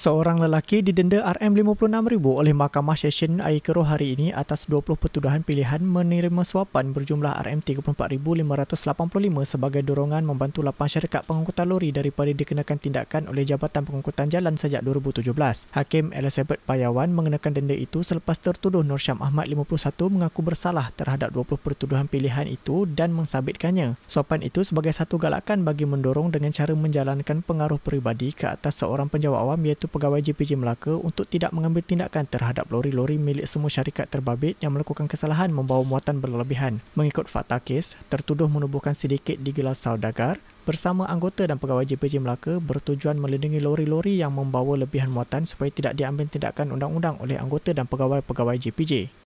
Seorang lelaki didenda RM56,000 oleh Mahkamah Session Air Keruh hari ini atas 20 pertuduhan pilihan menerima suapan berjumlah RM34,585 sebagai dorongan membantu lapan syarikat pengangkutan lori daripada dikenakan tindakan oleh Jabatan Pengangkutan Jalan sejak 2017. Hakim Elizabeth Payawan mengenakan denda itu selepas tertuduh Nursyam Ahmad 51 mengaku bersalah terhadap 20 pertuduhan pilihan itu dan mengsabitkannya. Suapan itu sebagai satu galakan bagi mendorong dengan cara menjalankan pengaruh peribadi ke atas seorang penjawab awam iaitu Pegawai JPJ Melaka untuk tidak mengambil tindakan terhadap lori-lori milik semua syarikat terbabit yang melakukan kesalahan membawa muatan berlebihan. Mengikut fakta kes, tertuduh menubuhkan sedikit di gelas saudagar bersama anggota dan pegawai JPJ Melaka bertujuan melindungi lori-lori yang membawa lebihan muatan supaya tidak diambil tindakan undang-undang oleh anggota dan pegawai-pegawai JPJ.